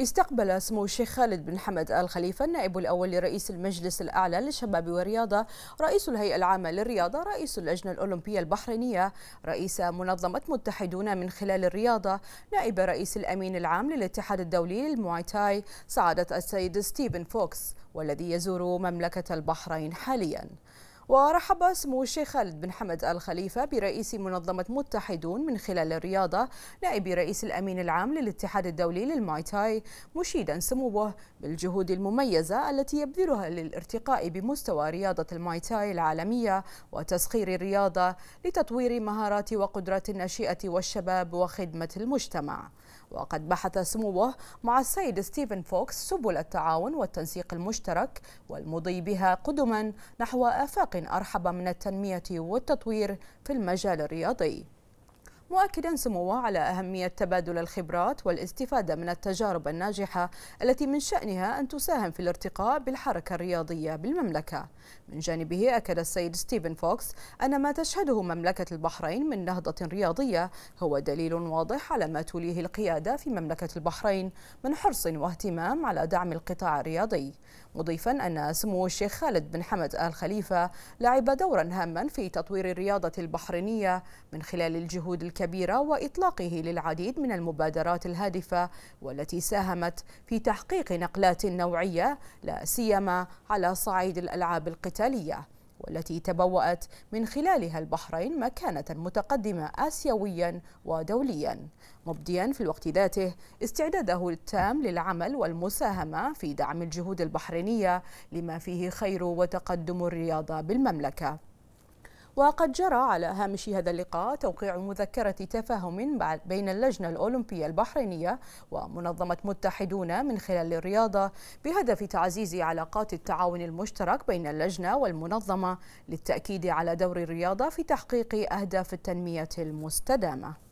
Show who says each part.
Speaker 1: استقبل سمو الشيخ خالد بن حمد آل خليفة النائب الأول لرئيس المجلس الأعلى للشباب والرياضة رئيس الهيئة العامة للرياضة رئيس اللجنة الأولمبية البحرينية رئيس منظمة متحدون من خلال الرياضة نائب رئيس الأمين العام للاتحاد الدولي للموايتاي سعادة السيد ستيفن فوكس والذي يزور مملكة البحرين حالياً ورحب سمو الشيخ خالد بن حمد الخليفة برئيس منظمة متحدون من خلال الرياضة نائب رئيس الأمين العام للاتحاد الدولي للماي تاي مشيدا سموه بالجهود المميزة التي يبذلها للارتقاء بمستوى رياضة الماي تاي العالمية وتسخير الرياضة لتطوير مهارات وقدرات الناشئة والشباب وخدمة المجتمع وقد بحث سموه مع السيد ستيفن فوكس سبل التعاون والتنسيق المشترك والمضي بها قدما نحو آفاق أرحب من التنمية والتطوير في المجال الرياضي مؤكدا سموه على أهمية تبادل الخبرات والاستفادة من التجارب الناجحة التي من شأنها أن تساهم في الارتقاء بالحركة الرياضية بالمملكة من جانبه أكد السيد ستيفن فوكس أن ما تشهده مملكة البحرين من نهضة رياضية هو دليل واضح على ما توليه القيادة في مملكة البحرين من حرص واهتمام على دعم القطاع الرياضي مضيفا أن سمو الشيخ خالد بن حمد آل خليفة لعب دورا هاما في تطوير الرياضة البحرينية من خلال الجهود الكبيرة وإطلاقه للعديد من المبادرات الهادفة والتي ساهمت في تحقيق نقلات نوعية لا سيما على صعيد الألعاب القتالية والتي تبوأت من خلالها البحرين مكانة متقدمة آسيويا ودوليا مبديا في الوقت ذاته استعداده التام للعمل والمساهمة في دعم الجهود البحرينية لما فيه خير وتقدم الرياضة بالمملكة وقد جرى على هامش هذا اللقاء توقيع مذكرة تفاهم بين اللجنة الأولمبية البحرينية ومنظمة متحدون من خلال الرياضة بهدف تعزيز علاقات التعاون المشترك بين اللجنة والمنظمة للتأكيد على دور الرياضة في تحقيق أهداف التنمية المستدامة